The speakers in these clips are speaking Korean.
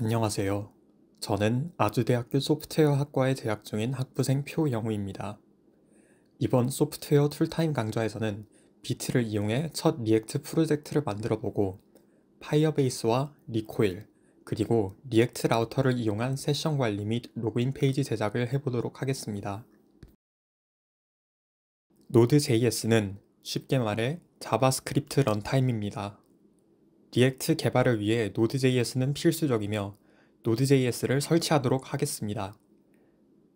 안녕하세요. 저는 아주대학교 소프트웨어 학과에 재학 중인 학부생 표영우입니다. 이번 소프트웨어 툴타임 강좌에서는 비트를 이용해 첫 리액트 프로젝트를 만들어 보고 파이어베이스와 리코일, 그리고 리액트 라우터를 이용한 세션 관리 및 로그인 페이지 제작을 해보도록 하겠습니다. Node.js는 쉽게 말해 자바스크립트 런타임입니다. 리액트 개발을 위해 Node.js는 필수적이며 Node.js를 설치하도록 하겠습니다.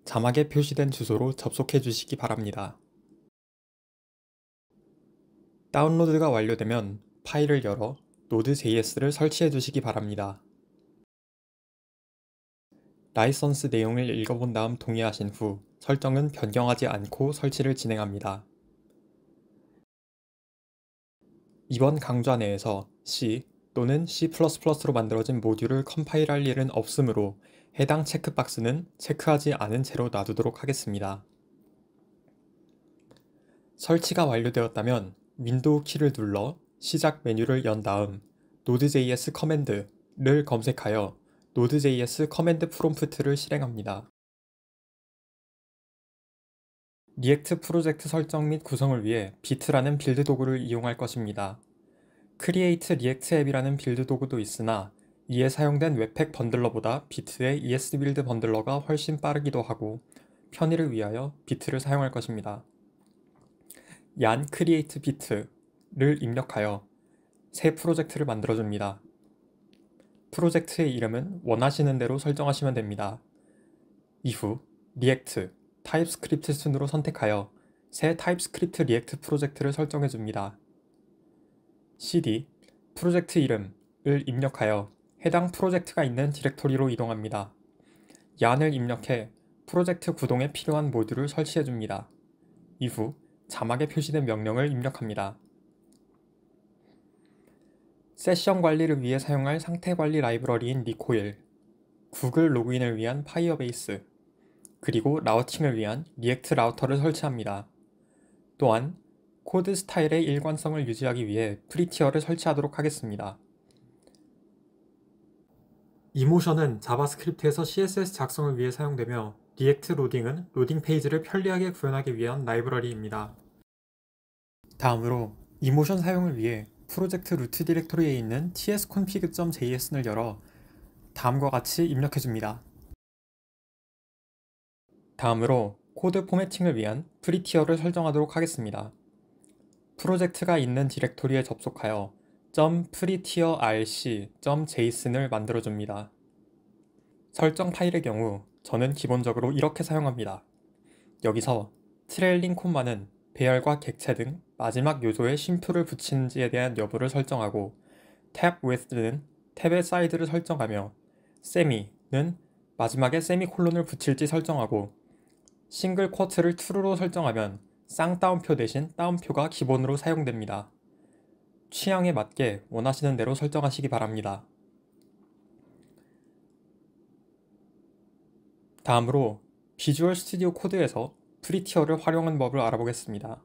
자막에 표시된 주소로 접속해 주시기 바랍니다. 다운로드가 완료되면 파일을 열어 Node.js를 설치해 주시기 바랍니다. 라이선스 내용을 읽어본 다음 동의하신 후 설정은 변경하지 않고 설치를 진행합니다. 이번 강좌 내에서 C 또는 C++로 만들어진 모듈을 컴파일할 일은 없으므로 해당 체크박스는 체크하지 않은 채로 놔두도록 하겠습니다. 설치가 완료되었다면 윈도우 키를 눌러 시작 메뉴를 연 다음 node.js 커맨드를 검색하여 node.js 커맨드 프롬프트를 실행합니다. 리액트 프로젝트 설정 및 구성을 위해 비트라는 빌드 도구를 이용할 것입니다. 크리에이트 리액트 앱이라는 빌드 도구도 있으나 이에 사용된 웹팩 번들러보다 비트의 ES 빌드 번들러가 훨씬 빠르기도 하고 편의를 위하여 비트를 사용할 것입니다. 얀 크리에이트 비트를 입력하여 새 프로젝트를 만들어줍니다. 프로젝트의 이름은 원하시는 대로 설정하시면 됩니다. 이후 리액트 타입스크립트 순으로 선택하여 새 타입스크립트 리액트 프로젝트를 설정해 줍니다. cd 프로젝트 이름을 입력하여 해당 프로젝트가 있는 디렉토리로 이동합니다. 얀을 입력해 프로젝트 구동에 필요한 모듈을 설치해 줍니다. 이후 자막에 표시된 명령을 입력합니다. 세션 관리를 위해 사용할 상태 관리 라이브러리인 리코일 구글 로그인을 위한 파이어베이스, 그리고 라우팅을 위한 리액트 라우터를 설치합니다. 또한 코드 스타일의 일관성을 유지하기 위해 프리티어를 설치하도록 하겠습니다. 이모션은 자바스크립트에서 CSS 작성을 위해 사용되며 리액트 로딩은 로딩 페이지를 편리하게 구현하기 위한 라이브러리입니다. 다음으로 이모션 사용을 위해 프로젝트 루트 디렉토리에 있는 tsconfig.js를 열어 다음과 같이 입력해줍니다. 다음으로 코드 포매칭을 위한 프리티어를 설정하도록 하겠습니다. 프로젝트가 있는 디렉토리에 접속하여 .pretierc.json을 만들어줍니다. 설정 파일의 경우 저는 기본적으로 이렇게 사용합니다. 여기서 트레일링 콤마는 배열과 객체 등 마지막 요소에 쉼표를 붙이는지에 대한 여부를 설정하고 탭 width는 탭의 사이드를 설정하며 세미는 마지막에 세미콜론을 붙일지 설정하고 싱글 쿼츠를 true로 설정하면 쌍따옴표 대신 따옴표가 기본으로 사용됩니다. 취향에 맞게 원하시는 대로 설정하시기 바랍니다. 다음으로 비주얼 스튜디오 코드에서 프리티어를 활용한 법을 알아보겠습니다.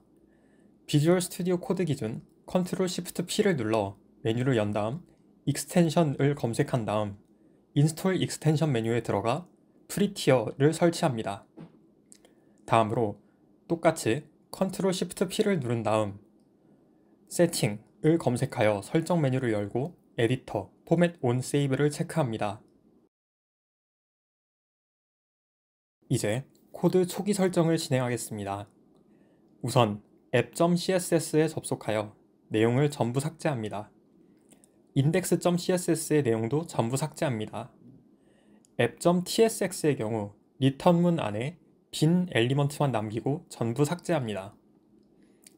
비주얼 스튜디오 코드 기준 Ctrl Shift P를 눌러 메뉴를 연 다음 익스텐션을 검색한 다음 인스톨 익스텐션 메뉴에 들어가 프리티어를 설치합니다. 다음으로 똑같이 Ctrl Shift P를 누른 다음 세팅을 검색하여 설정 메뉴를 열고 에디터 on s a v e 를 체크합니다. 이제 코드 초기 설정을 진행하겠습니다. 우선 app.css에 접속하여 내용을 전부 삭제합니다. index.css의 내용도 전부 삭제합니다. app.tsx의 경우 리턴문 안에 빈 엘리먼트만 남기고 전부 삭제합니다.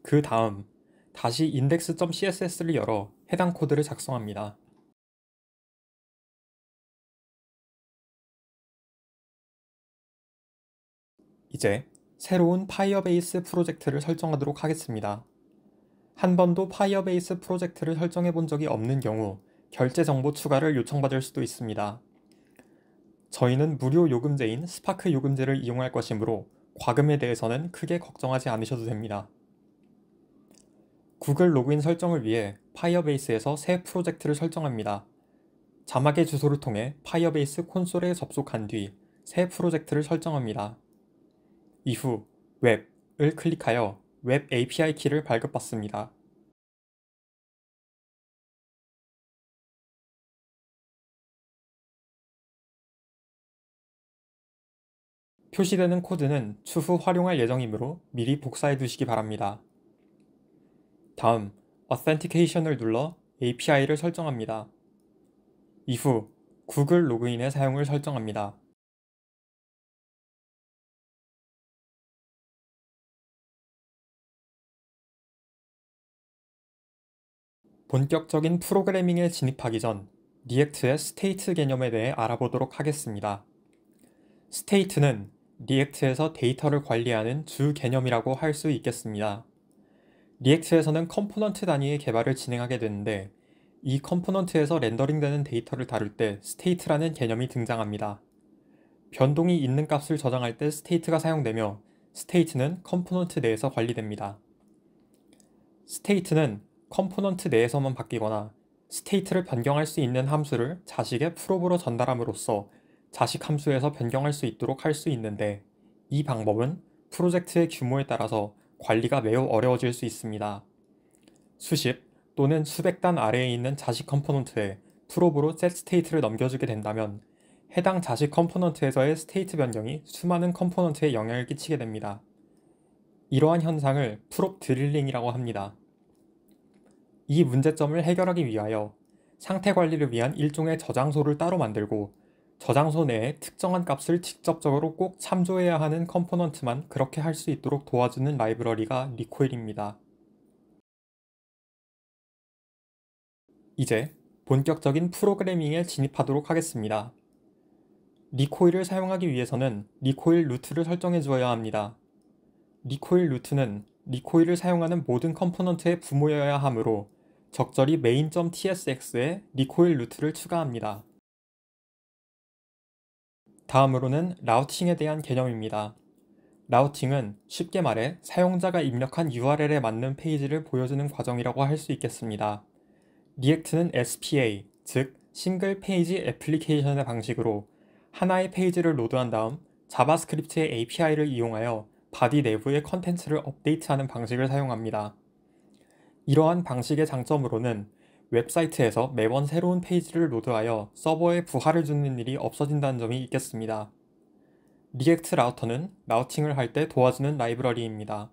그 다음 다시 index.css를 열어 해당 코드를 작성합니다. 이제 새로운 파이어베이스 프로젝트를 설정하도록 하겠습니다. 한 번도 파이어베이스 프로젝트를 설정해 본 적이 없는 경우 결제 정보 추가를 요청받을 수도 있습니다. 저희는 무료 요금제인 스파크 요금제를 이용할 것이므로 과금에 대해서는 크게 걱정하지 않으셔도 됩니다. 구글 로그인 설정을 위해 파이어베이스에서 새 프로젝트를 설정합니다. 자막의 주소를 통해 파이어베이스 콘솔에 접속한 뒤 새 프로젝트를 설정합니다. 이후 웹을 클릭하여 웹 API 키를 발급받습니다. 표시되는 코드는 추후 활용할 예정이므로 미리 복사해 두시기 바랍니다. 다음, Authentication을 눌러 API를 설정합니다. 이후, 구글 로그인의 사용을 설정합니다. 본격적인 프로그래밍에 진입하기 전 리액트의 스테이트 개념에 대해 알아보도록 하겠습니다. 스테이트는 리액트에서 데이터를 관리하는 주 개념이라고 할 수 있겠습니다. 리액트에서는 컴포넌트 단위의 개발을 진행하게 되는데 이 컴포넌트에서 렌더링되는 데이터를 다룰 때 스테이트라는 개념이 등장합니다. 변동이 있는 값을 저장할 때 스테이트가 사용되며 스테이트는 컴포넌트 내에서 관리됩니다. 스테이트는 컴포넌트 내에서만 바뀌거나 스테이트를 변경할 수 있는 함수를 자식의 프로브로 전달함으로써 자식 함수에서 변경할 수 있도록 할 수 있는데 이 방법은 프로젝트의 규모에 따라서 관리가 매우 어려워질 수 있습니다. 수십 또는 수백 단 아래에 있는 자식 컴포넌트에 프로브로 셋 스테이트를 넘겨주게 된다면 해당 자식 컴포넌트에서의 스테이트 변경이 수많은 컴포넌트에 영향을 끼치게 됩니다. 이러한 현상을 프롭 드릴링이라고 합니다. 이 문제점을 해결하기 위하여 상태 관리를 위한 일종의 저장소를 따로 만들고 저장소 내에 특정한 값을 직접적으로 꼭 참조해야 하는 컴포넌트만 그렇게 할 수 있도록 도와주는 라이브러리가 리코일입니다. 이제 본격적인 프로그래밍에 진입하도록 하겠습니다. 리코일을 사용하기 위해서는 리코일 루트를 설정해 주어야 합니다. 리코일 루트는 리코일을 사용하는 모든 컴포넌트의 부모여야 하므로 적절히 main.tsx에 리코일 루트를 추가합니다. 다음으로는 라우팅에 대한 개념입니다. 라우팅은 쉽게 말해 사용자가 입력한 URL에 맞는 페이지를 보여주는 과정이라고 할 수 있겠습니다. 리액트는 SPA, 즉 싱글 페이지 애플리케이션의 방식으로 하나의 페이지를 로드한 다음 자바스크립트의 API를 이용하여 바디 내부의 컨텐츠를 업데이트하는 방식을 사용합니다. 이러한 방식의 장점으로는 웹사이트에서 매번 새로운 페이지를 로드하여 서버에 부하를 주는 일이 없어진다는 점이 있겠습니다. 리액트 라우터는 라우팅을 할 때 도와주는 라이브러리입니다.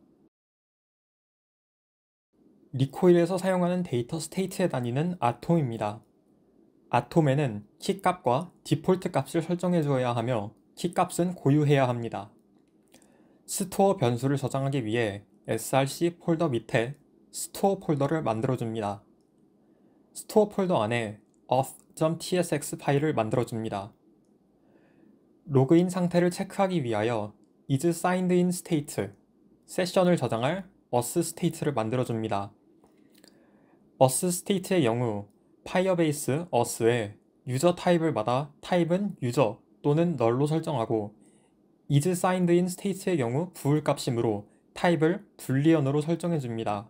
리코일에서 사용하는 데이터 스테이트의 단위는 아톰입니다. 아톰에는 키 값과 디폴트 값을 설정해 주어야 하며 키 값은 고유해야 합니다. 스토어 변수를 저장하기 위해 src 폴더 밑에 스토어 폴더를 만들어줍니다. 스토어 폴더 안에 auth.tsx 파일을 만들어줍니다. 로그인 상태를 체크하기 위하여 is signed in state 세션을 저장할 us state를 만들어줍니다. us state의 경우 파이어베이스 us의 유저 타입을 받아 타입은 유저 또는 n u l l 로 설정하고 is signed in state의 경우 부울 값이므로 타입을 불리언으로 설정해줍니다.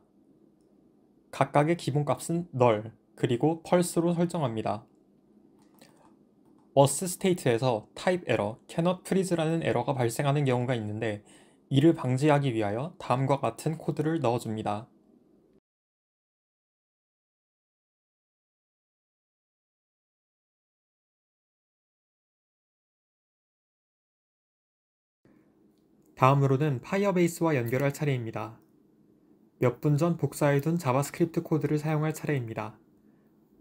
각각의 기본값은 null, 그리고 펄스로 설정합니다. 어스 스테이트에서 타입 에러, cannot f r e e z 라는 에러가 발생하는 경우가 있는데 이를 방지하기 위하여 다음과 같은 코드를 넣어줍니다. 다음으로는 파이어베이스와 연결할 차례입니다. 몇 분 전 복사해둔 자바스크립트 코드를 사용할 차례입니다.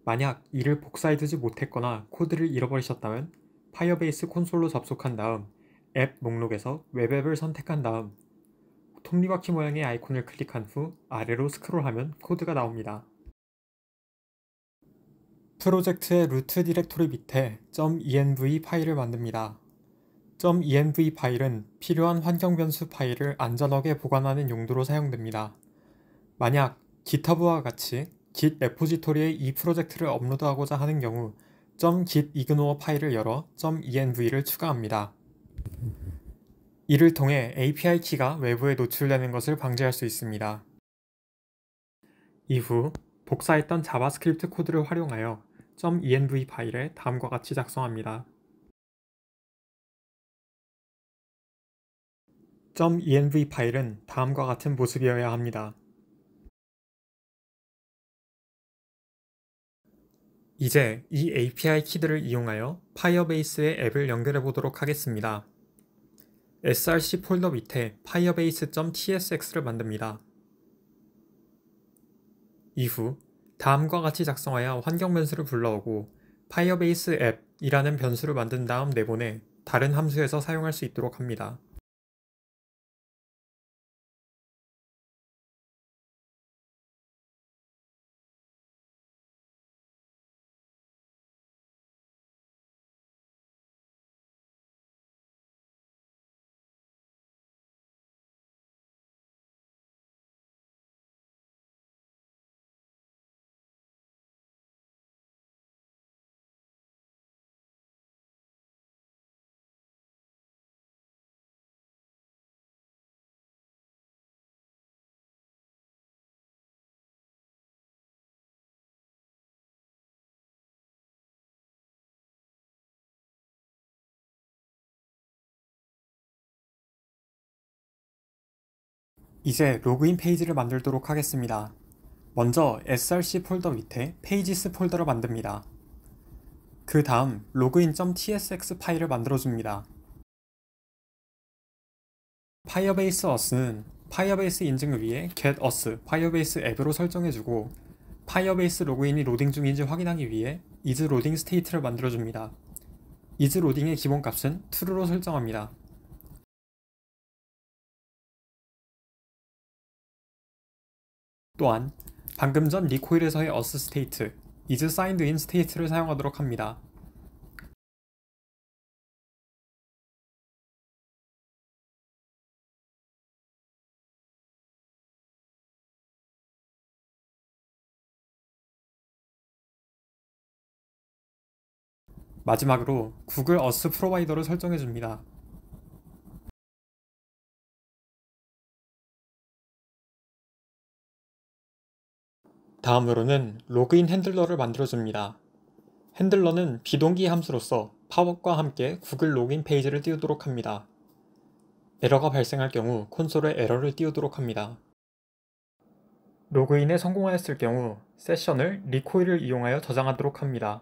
만약 이를 복사해두지 못했거나 코드를 잃어버리셨다면 파이어베이스 콘솔로 접속한 다음 앱 목록에서 웹앱을 선택한 다음 톱니바퀴 모양의 아이콘을 클릭한 후 아래로 스크롤하면 코드가 나옵니다. 프로젝트의 루트 디렉토리 밑에 .env 파일을 만듭니다. .env 파일은 필요한 환경 변수 파일을 안전하게 보관하는 용도로 사용됩니다. 만약 GitHub와 같이 git 레포지토리에 이 프로젝트를 업로드하고자 하는 경우 .git ignore 파일을 열어 .env를 추가합니다. 이를 통해 API 키가 외부에 노출되는 것을 방지할 수 있습니다. 이후 복사했던 자바스크립트 코드를 활용하여 .env 파일에 다음과 같이 작성합니다. .env 파일은 다음과 같은 모습이어야 합니다. 이제 이 API 키드를 이용하여 파이어베이스의 앱을 연결해 보도록 하겠습니다. src 폴더 밑에 firebase.tsx를 만듭니다. 이후 다음과 같이 작성하여 환경 변수를 불러오고 firebase 앱이라는 변수를 만든 다음 내보내 다른 함수에서 사용할 수 있도록 합니다. 이제 로그인 페이지를 만들도록 하겠습니다. 먼저 src 폴더 밑에 pages 폴더를 만듭니다. 그 다음 로그인.tsx 파일을 만들어줍니다. 파이어베이스 어스는 파이어베이스 인증을 위해 get us 파이어베이스 앱으로 설정해주고 파이어베이스 로그인이 로딩 중인지 확인하기 위해 is loading state를 만들어줍니다. is loading의 기본값은 true로 설정합니다. 또한 방금 전 리코일에서의 어스 스테이트, 이 s 사인드 인스테이트를 사용하도록 합니다. 마지막으로 구글 어스 프로바이더를 설정해 줍니다. 다음으로는 로그인 핸들러를 만들어줍니다. 핸들러는 비동기 함수로서 파워과 함께 구글 로그인 페이지를 띄우도록 합니다. 에러가 발생할 경우 콘솔에 에러를 띄우도록 합니다. 로그인에 성공하였을 경우 세션을 리코일을 이용하여 저장하도록 합니다.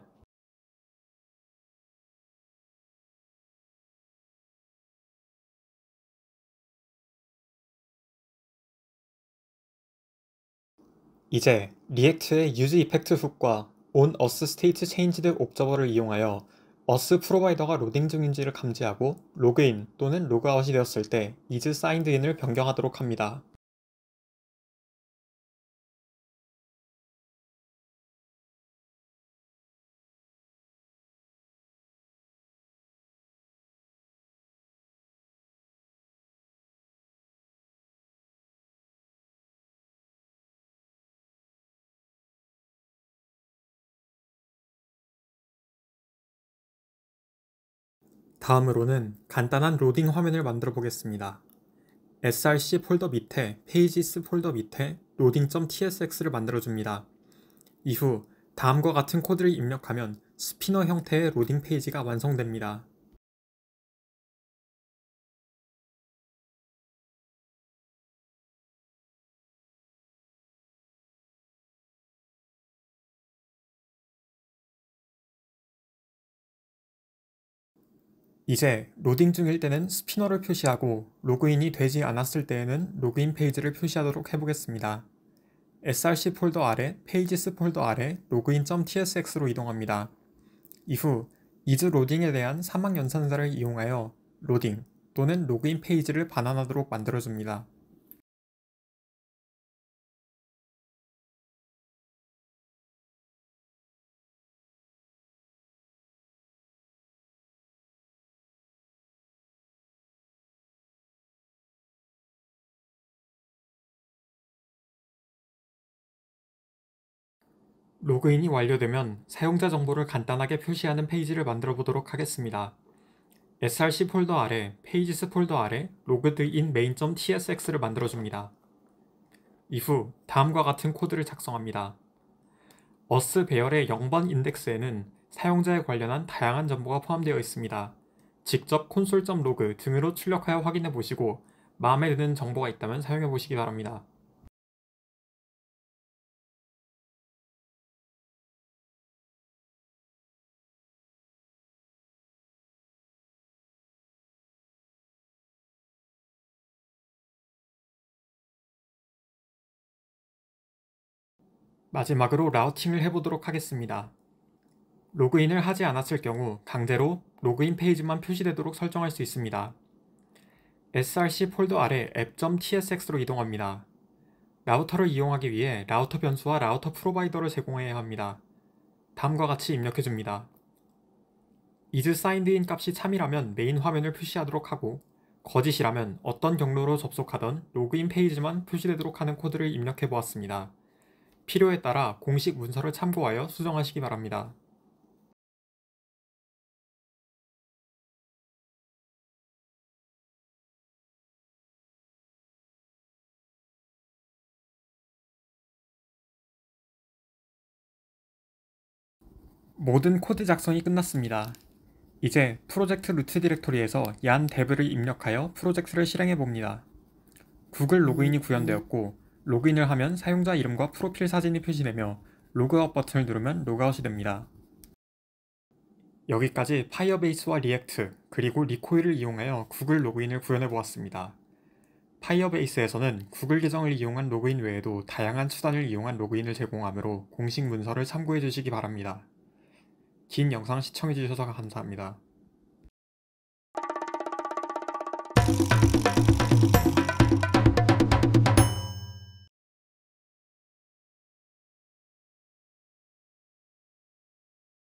이제 리액트의 유즈 이펙트 훅과 온 어스 스테이트 체인지드 a 옵저버를 이용하여 어스 프로바이더가 로딩 중인지를 감지하고 로그인 또는 로그아웃이 되었을 때 이즈 사인드인을 변경하도록 합니다. 다음으로는 간단한 로딩 화면을 만들어 보겠습니다. src 폴더 밑에 pages 폴더 밑에 loading.tsx를 만들어 줍니다. 이후 다음과 같은 코드를 입력하면 스피너 형태의 로딩 페이지가 완성됩니다. 이제 로딩 중일 때는 스피너를 표시하고 로그인이 되지 않았을 때에는 로그인 페이지를 표시하도록 해보겠습니다. src 폴더 아래 페이지스 폴더 아래 로그인.tsx로 이동합니다. 이후 이즈 로딩에 대한 사망 연산자를 이용하여 로딩 또는 로그인 페이지를 반환하도록 만들어줍니다. 로그인이 완료되면 사용자 정보를 간단하게 표시하는 페이지를 만들어 보도록 하겠습니다. src 폴더 아래 페이지스 폴더 아래 로그드인 main.tsx를 만들어줍니다. 이후 다음과 같은 코드를 작성합니다. 어스 배열의 0번 인덱스에는 사용자에 관련한 다양한 정보가 포함되어 있습니다. 직접 c o o n s l e l o g 등으로 출력하여 확인해 보시고 마음에 드는 정보가 있다면 사용해 보시기 바랍니다. 마지막으로 라우팅을 해보도록 하겠습니다. 로그인을 하지 않았을 경우 강제로 로그인 페이지만 표시되도록 설정할 수 있습니다. src 폴더 아래 app.tsx로 이동합니다. 라우터를 이용하기 위해 라우터 변수와 라우터 프로바이더를 제공해야 합니다. 다음과 같이 입력해줍니다. isSignedIn 값이 참이라면 메인 화면을 표시하도록 하고 거짓이라면 어떤 경로로 접속하던 로그인 페이지만 표시되도록 하는 코드를 입력해보았습니다. 필요에 따라 공식 문서를 참고하여 수정하시기 바랍니다. 모든 코드 작성이 끝났습니다. 이제 프로젝트 루트 디렉토리에서 얀 데브를 입력하여 프로젝트를 실행해 봅니다. 구글 로그인이 음, 음. 구현되었고 로그인을 하면 사용자 이름과 프로필 사진이 표시되며 로그아웃 버튼을 누르면 로그아웃이 됩니다. 여기까지 파이어베이스와 리액트 그리고 리코일을 이용하여 구글 로그인을 구현해 보았습니다. 파이어베이스에서는 구글 계정을 이용한 로그인 외에도 다양한 수단을 이용한 로그인을 제공하므로 공식 문서를 참고해 주시기 바랍니다. 긴 영상 시청해 주셔서 감사합니다.